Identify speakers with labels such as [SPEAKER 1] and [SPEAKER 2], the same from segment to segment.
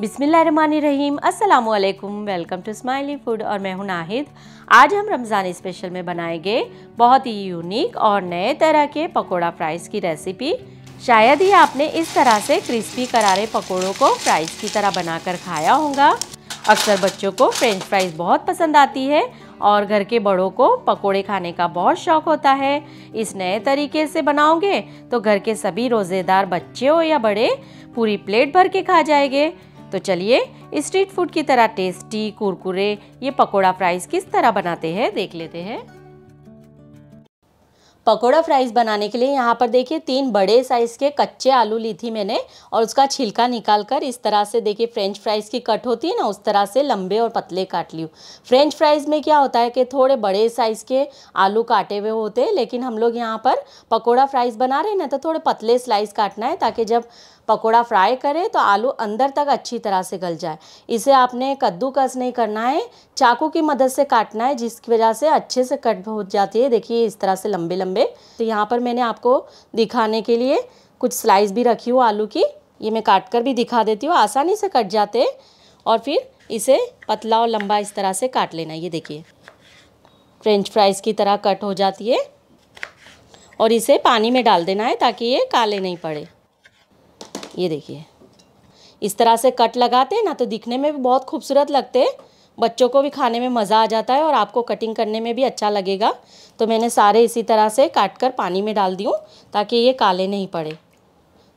[SPEAKER 1] बिसमीम अल्लाम welcome to smiley food और मैं हूं नाहिद आज हम रमज़ान स्पेशल में बनाएंगे बहुत ही यूनिक और नए तरह के पकोड़ा फ्राइज़ की रेसिपी शायद ही आपने इस तरह से क्रिस्पी करारे पकोड़ों को फ्राइज़ की तरह बनाकर खाया होगा अक्सर बच्चों को फ्रेंच फ्राइज़ बहुत पसंद आती है और घर के बड़ों को पकोड़े खाने का बहुत शौक होता है इस नए तरीके से बनाओगे तो घर के सभी रोज़ेदार बच्चे हो या बड़े पूरी प्लेट भर के खा जाएंगे तो चलिए स्ट्रीट फूड की तरह टेस्टी कुरकुरे ये पकोड़ा फ्राइज किस तरह बनाते हैं देख लेते हैं पकोड़ा फ्राइज़ बनाने के लिए यहाँ पर देखिए तीन बड़े साइज़ के कच्चे आलू ली थी मैंने और उसका छिलका निकाल कर इस तरह से देखिए फ्रेंच फ्राइज़ की कट होती है ना उस तरह से लंबे और पतले काट ली फ्रेंच फ्राइज़ में क्या होता है कि थोड़े बड़े साइज़ के आलू काटे हुए होते हैं लेकिन हम लोग यहाँ पर पकौड़ा फ्राइज़ बना रहे हैं ना तो थोड़े पतले स्लाइस काटना है ताकि जब पकोड़ा फ्राई करें तो आलू अंदर तक अच्छी तरह से गल जाए इसे आपने कद्दूकस नहीं करना है चाकू की मदद से काटना है जिसकी वजह से अच्छे से कट हो जाती है देखिए इस तरह से लंबे लंबे तो यहाँ पर मैंने आपको दिखाने के लिए कुछ स्लाइस भी रखी हूँ आलू की ये मैं काट कर भी दिखा देती हूँ आसानी से कट जाते हैं और फिर इसे पतला और लंबा इस तरह से काट लेना ये देखिए फ्रेंच फ्राइज़ की तरह कट हो जाती है और इसे पानी में डाल देना है ताकि ये काले नहीं पड़े ये देखिए इस तरह से कट लगाते हैं ना तो दिखने में भी बहुत खूबसूरत लगते हैं बच्चों को भी खाने में मज़ा आ जाता है और आपको कटिंग करने में भी अच्छा लगेगा तो मैंने सारे इसी तरह से काट कर पानी में डाल दी ताकि ये काले नहीं पड़े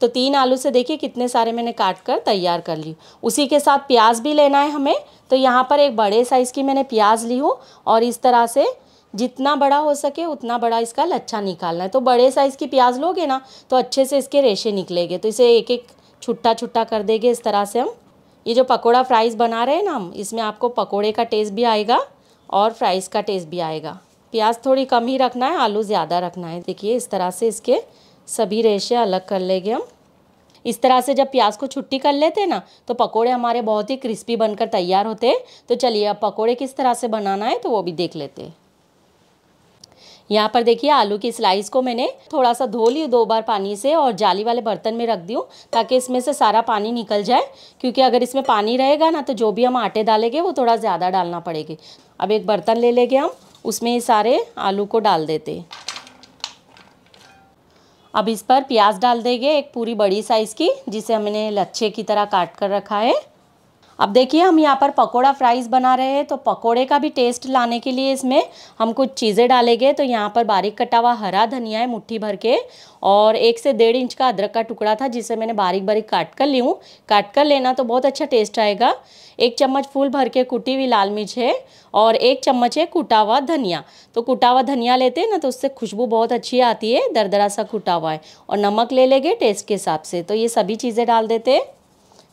[SPEAKER 1] तो तीन आलू से देखिए कितने सारे मैंने काट कर तैयार कर ली उसी के साथ प्याज भी लेना है हमें तो यहाँ पर एक बड़े साइज़ की मैंने प्याज ली हूँ और इस तरह से जितना बड़ा हो सके उतना बड़ा इसका लच्छा निकालना है तो बड़े साइज़ की प्याज लोगे ना तो अच्छे से इसके रेशे निकलेंगे तो इसे एक एक छुट्टा छुट्टा कर देंगे इस तरह से हम ये जो पकोड़ा फ्राइज़ बना रहे हैं ना हम इसमें आपको पकोड़े का टेस्ट भी आएगा और फ्राइज़ का टेस्ट भी आएगा प्याज थोड़ी कम ही रखना है आलू ज़्यादा रखना है देखिए इस तरह से इसके सभी रेशे अलग कर लेंगे हम इस तरह से जब प्याज को छुट्टी कर लेते हैं ना तो पकोड़े हमारे बहुत ही क्रिस्पी बनकर तैयार होते हैं तो चलिए अब पकोड़े किस तरह से बनाना है तो वो भी देख लेते हैं यहाँ पर देखिए आलू की स्लाइस को मैंने थोड़ा सा धो ली दो बार पानी से और जाली वाले बर्तन में रख दी ताकि इसमें से सारा पानी निकल जाए क्योंकि अगर इसमें पानी रहेगा ना तो जो भी हम आटे डालेंगे वो थोड़ा ज़्यादा डालना पड़ेगा अब एक बर्तन ले लेंगे हम उसमें सारे आलू को डाल देते अब इस पर प्याज डाल देंगे एक पूरी बड़ी साइज़ की जिसे हमने लच्छे की तरह काट कर रखा है अब देखिए हम यहाँ पर पकोड़ा फ्राइज़ बना रहे हैं तो पकोड़े का भी टेस्ट लाने के लिए इसमें हम कुछ चीज़ें डालेंगे तो यहाँ पर बारीक कटा हुआ हरा धनिया है मुट्ठी भर के और एक से डेढ़ इंच का अदरक का टुकड़ा था जिसे मैंने बारीक बारीक काट कर ली हूँ काट कर लेना तो बहुत अच्छा टेस्ट आएगा एक चम्मच फूल भर के कुटी हुई लाल मिर्च है और एक चम्मच है कुटा हुआ धनिया तो कुटा हुआ धनिया लेते हैं ना तो उससे खुशबू बहुत अच्छी आती है दरदरा सा कुटा हुआ है और नमक ले लेंगे टेस्ट के हिसाब से तो ये सभी चीज़ें डाल देते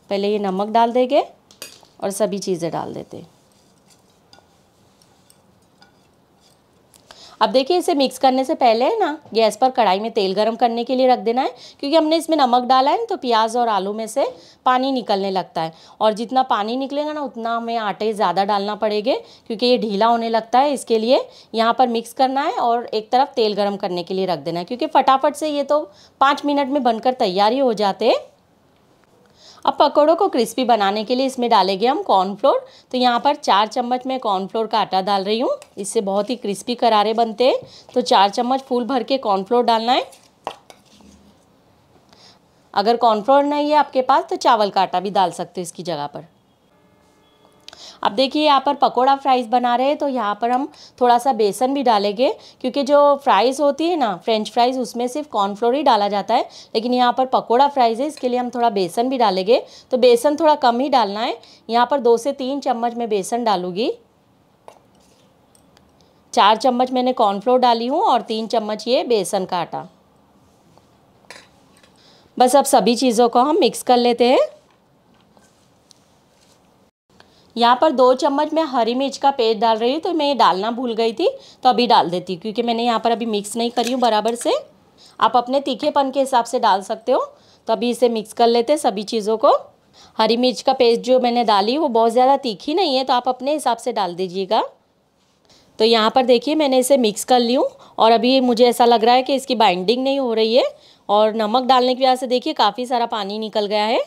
[SPEAKER 1] पहले ये नमक डाल देंगे और सभी चीज़ें डाल देते अब देखिए इसे मिक्स करने से पहले है ना गैस पर कढ़ाई में तेल गरम करने के लिए रख देना है क्योंकि हमने इसमें नमक डाला है ना तो प्याज और आलू में से पानी निकलने लगता है और जितना पानी निकलेगा ना उतना हमें आटे ज़्यादा डालना पड़ेगा क्योंकि ये ढीला होने लगता है इसके लिए यहाँ पर मिक्स करना है और एक तरफ तेल गर्म करने के लिए रख देना है क्योंकि फटाफट से ये तो पाँच मिनट में बनकर तैयार ही हो जाते हैं अब पकौड़ों को क्रिस्पी बनाने के लिए इसमें डालेंगे हम कॉर्नफ्लोर तो यहाँ पर चार चम्मच मैं कॉर्नफ्लोर का आटा डाल रही हूँ इससे बहुत ही क्रिस्पी करारे बनते हैं तो चार चम्मच फूल भर के कॉर्नफ्लोर डालना है अगर कॉर्नफ्लोर नहीं है आपके पास तो चावल का आटा भी डाल सकते हो इसकी जगह पर अब देखिए यहाँ पर पकोड़ा फ्राइज़ बना रहे हैं तो यहाँ पर हम थोड़ा सा बेसन भी डालेंगे क्योंकि जो फ्राइज़ होती है ना फ्रेंच फ्राइज़ उसमें सिर्फ कॉर्नफ्लोर ही डाला जाता है लेकिन यहाँ पर पकौड़ा फ्राइज़ है इसके लिए हम थोड़ा बेसन भी डालेंगे तो बेसन थोड़ा कम ही डालना है यहाँ पर दो से तीन चम्मच मैं बेसन डालूंगी चार चम्मच मैंने कॉर्नफ्लोर डाली हूँ और तीन चम्मच ये बेसन का आटा बस अब सभी चीज़ों को हम मिक्स कर लेते हैं यहाँ पर दो चम्मच मैं हरी मिर्च का पेस्ट डाल रही हूँ तो मैं ये डालना भूल गई थी तो अभी डाल देती हूँ क्योंकि मैंने यहाँ पर अभी मिक्स नहीं करी हूँ बराबर से आप अपने तीखेपन के हिसाब से डाल सकते हो तो अभी इसे मिक्स कर लेते हैं सभी चीज़ों को हरी मिर्च का पेस्ट जो मैंने डाली वो बहुत ज़्यादा तीखी नहीं है तो आप अपने हिसाब से डाल दीजिएगा तो यहाँ पर देखिए मैंने इसे मिक्स कर ली हूँ और अभी मुझे ऐसा लग रहा है कि इसकी बाइंडिंग नहीं हो रही है और नमक डालने की वजह से देखिए काफ़ी सारा पानी निकल गया है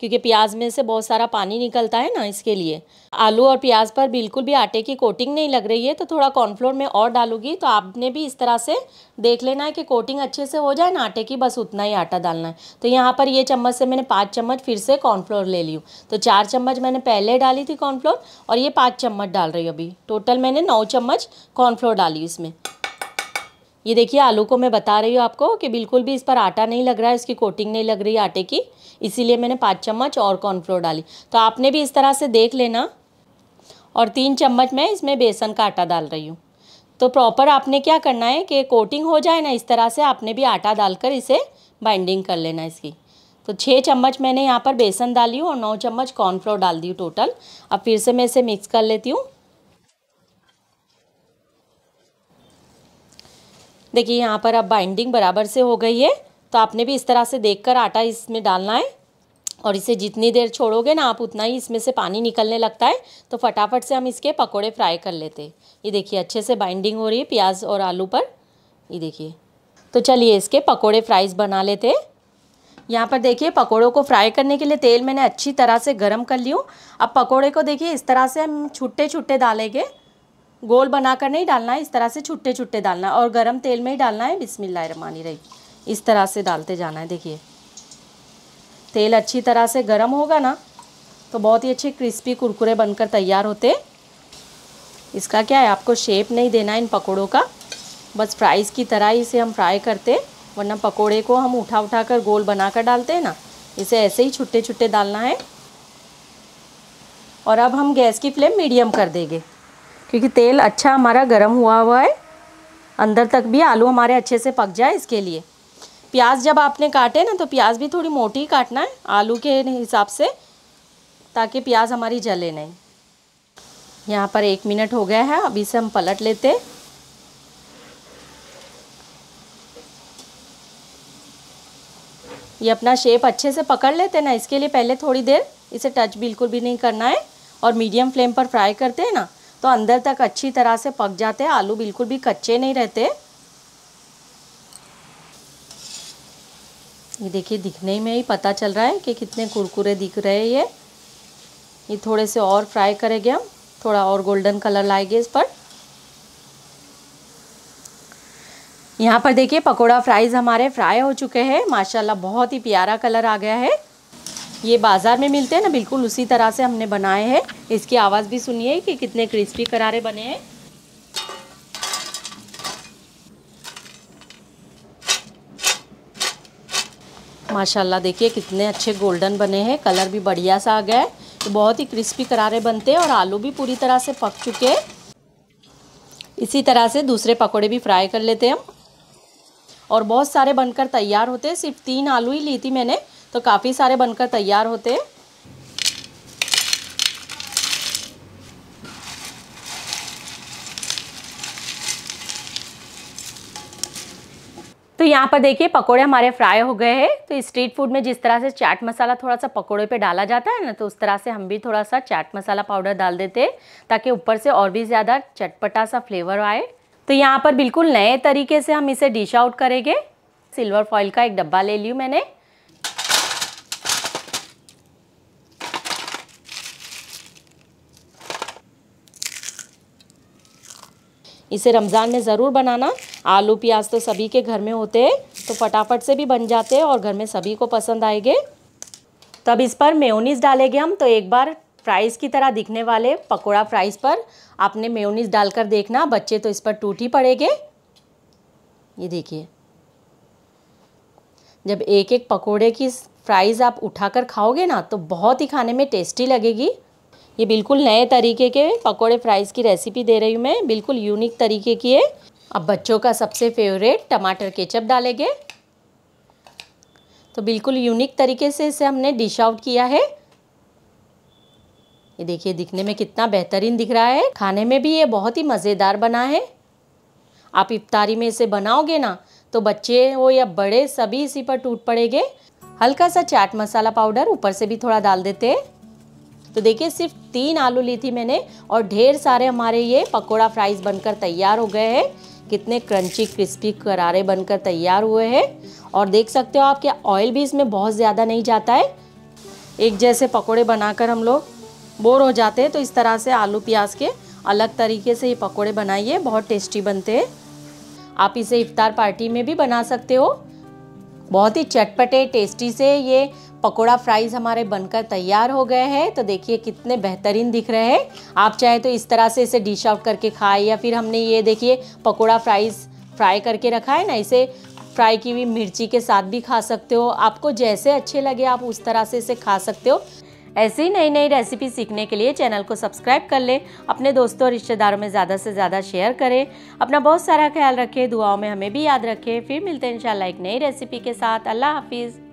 [SPEAKER 1] क्योंकि प्याज में से बहुत सारा पानी निकलता है ना इसके लिए आलू और प्याज पर बिल्कुल भी आटे की कोटिंग नहीं लग रही है तो थोड़ा कॉर्नफ्लोर में और डालूंगी तो आपने भी इस तरह से देख लेना है कि कोटिंग अच्छे से हो जाए ना आटे की बस उतना ही आटा डालना है तो यहाँ पर ये चम्मच से मैंने पाँच चम्मच फिर से कॉर्नफ्लोर ले ली हूँ तो चार चम्मच मैंने पहले डाली थी कॉर्नफ्लोर और ये पाँच चम्मच डाल रही हूँ अभी टोटल मैंने नौ चम्मच कॉर्नफ्लोर डाली इसमें ये देखिए आलू को मैं बता रही हूँ आपको कि बिल्कुल भी इस पर आटा नहीं लग रहा है इसकी कोटिंग नहीं लग रही आटे की इसीलिए मैंने पाँच चम्मच और कॉर्नफ्लोर डाली तो आपने भी इस तरह से देख लेना और तीन चम्मच मैं इसमें बेसन का आटा डाल रही हूँ तो प्रॉपर आपने क्या करना है कि कोटिंग हो जाए ना इस तरह से आपने भी आटा डालकर इसे बाइंडिंग कर लेना इसकी तो छः चम्मच मैंने यहाँ पर बेसन डाली हूँ और नौ चम्मच कॉर्नफ्लोर डाल दी टोटल अब फिर से मैं इसे मिक्स कर लेती हूँ देखिए यहाँ पर अब बाइंडिंग बराबर से हो गई है तो आपने भी इस तरह से देखकर आटा इसमें डालना है और इसे जितनी देर छोड़ोगे ना आप उतना ही इसमें से पानी निकलने लगता है तो फटाफट से हम इसके पकोड़े फ्राई कर लेते ये देखिए अच्छे से बाइंडिंग हो रही है प्याज और आलू पर ये देखिए तो चलिए इसके पकोड़े फ्राइज बना लेते हैं यहाँ पर देखिए पकोड़ों को फ्राई करने के लिए तेल मैंने अच्छी तरह से गर्म कर ली हूँ अब पकोड़े को देखिए इस तरह से हम छुट्टे छुट्टे डालेंगे गोल बनाकर नहीं डालना है इस तरह से छुट्टे छुट्टे डालना है और गरम तेल में ही डालना है बिस्मिल्लाह रहमानी रही इस तरह से डालते जाना है देखिए तेल अच्छी तरह से गर्म होगा ना तो बहुत ही अच्छे क्रिस्पी कुरकुरे बनकर तैयार होते इसका क्या है आपको शेप नहीं देना इन पकौड़ों का बस फ्राइज़ की तरह ही इसे हम फ्राई करते वरना पकोड़े को हम उठा उठा कर गोल बना कर डालते हैं ना इसे ऐसे ही छुट्टे छुट्टे डालना है और अब हम गैस की फ्लेम मीडियम कर देंगे क्योंकि तेल अच्छा हमारा गर्म हुआ हुआ है अंदर तक भी आलू हमारे अच्छे से पक जाए इसके लिए प्याज जब आपने काटे ना तो प्याज भी थोड़ी मोटी ही काटना है आलू के हिसाब से ताकि प्याज हमारी जले नहीं यहाँ पर एक मिनट हो गया है अभी से हम पलट लेते ये अपना शेप अच्छे से पकड़ लेते ना इसके लिए पहले थोड़ी देर इसे टच बिल्कुल भी नहीं करना है और मीडियम फ्लेम पर फ्राई करते हैं ना तो अंदर तक अच्छी तरह से पक जाते हैं आलू बिल्कुल भी कच्चे नहीं रहते ये देखिए दिखने में ही पता चल रहा है कि कितने कुरकुरे दिख रहे हैं ये ये थोड़े से और फ्राई करेंगे हम थोड़ा और गोल्डन कलर लाएंगे इस पर यहाँ पर देखिए पकोड़ा फ्राइज़ हमारे फ्राई हो चुके हैं माशाल्लाह बहुत ही प्यारा कलर आ गया है ये बाज़ार में मिलते हैं ना बिल्कुल उसी तरह से हमने बनाए हैं इसकी आवाज़ भी सुनिए कि कितने क्रिस्पी करारे बने हैं माशाल्लाह देखिए कितने अच्छे गोल्डन बने हैं कलर भी बढ़िया सा आ गया है तो बहुत ही क्रिस्पी करारे बनते हैं और आलू भी पूरी तरह से पक चुके हैं इसी तरह से दूसरे पकौड़े भी फ्राई कर लेते हैं हम और बहुत सारे बनकर तैयार होते हैं सिर्फ तीन आलू ही ली थी मैंने तो काफ़ी सारे बनकर तैयार होते हैं तो यहाँ पर देखिए पकोड़े हमारे फ्राई हो गए हैं तो स्ट्रीट फूड में जिस तरह से चाट मसाला थोड़ा सा पकोड़े पे डाला जाता है ना तो उस तरह से हम भी थोड़ा सा चाट मसाला पाउडर डाल देते ताकि ऊपर से और भी ज़्यादा चटपटा सा फ्लेवर आए तो यहाँ पर बिल्कुल नए तरीके से हम इसे डिश आउट करेंगे सिल्वर फॉइल का एक डब्बा ले ली मैंने इसे रमज़ान में ज़रूर बनाना आलू प्याज तो सभी के घर में होते हैं तो फटाफट से भी बन जाते हैं और घर में सभी को पसंद आएंगे तब इस पर मेयोनीज़ डालेंगे हम तो एक बार फ्राइज़ की तरह दिखने वाले पकोड़ा फ्राइज़ पर आपने मेयोनीज़ डालकर देखना बच्चे तो इस पर टूट ही पड़ेंगे ये देखिए जब एक एक पकोड़े की फ्राइज़ आप उठाकर खाओगे ना तो बहुत ही खाने में टेस्टी लगेगी ये बिल्कुल नए तरीके के पकोड़े फ्राइज़ की रेसिपी दे रही हूँ मैं बिल्कुल यूनिक तरीके की है अब बच्चों का सबसे फेवरेट टमाटर केचप डालेंगे तो बिल्कुल यूनिक तरीके से इसे हमने डिश आउट किया है ये देखिए दिखने में कितना बेहतरीन दिख रहा है खाने में भी ये बहुत ही मज़ेदार बना है आप इफ्तारी में इसे बनाओगे ना तो बच्चे हो या बड़े सभी इसी पर टूट पड़ेंगे हल्का सा चाट मसाला पाउडर ऊपर से भी थोड़ा डाल देते हैं तो देखिए सिर्फ तीन आलू ली थी मैंने और ढेर सारे हमारे ये पकोड़ा फ्राइज़ बनकर तैयार हो गए हैं कितने क्रंची क्रिस्पी करारे बनकर तैयार हुए हैं और देख सकते हो आप कि ऑयल भी इसमें बहुत ज़्यादा नहीं जाता है एक जैसे पकोड़े बनाकर हम लोग बोर हो जाते हैं तो इस तरह से आलू प्याज के अलग तरीके से ये पकोड़े बनाइए बहुत टेस्टी बनते हैं आप इसे इफ्तार पार्टी में भी बना सकते हो बहुत ही चटपटे टेस्टी से ये पकोड़ा फ्राइज़ हमारे बनकर तैयार हो गए हैं तो देखिए कितने बेहतरीन दिख रहे हैं आप चाहे तो इस तरह से इसे डिश आउट करके खाएं या फिर हमने ये देखिए पकोड़ा फ्राइज़ फ्राई करके रखा है ना इसे फ्राई की हुई मिर्ची के साथ भी खा सकते हो आपको जैसे अच्छे लगे आप उस तरह से इसे खा सकते हो ऐसी ही नई नई रेसिपी सीखने के लिए चैनल को सब्सक्राइब कर लें अपने दोस्तों और रिश्तेदारों में ज़्यादा से ज़्यादा शेयर करें अपना बहुत सारा ख्याल रखें दुआओं में हमें भी याद रखें फिर मिलते हैं इंशाल्लाह एक नई रेसिपी के साथ अल्लाह हाफिज़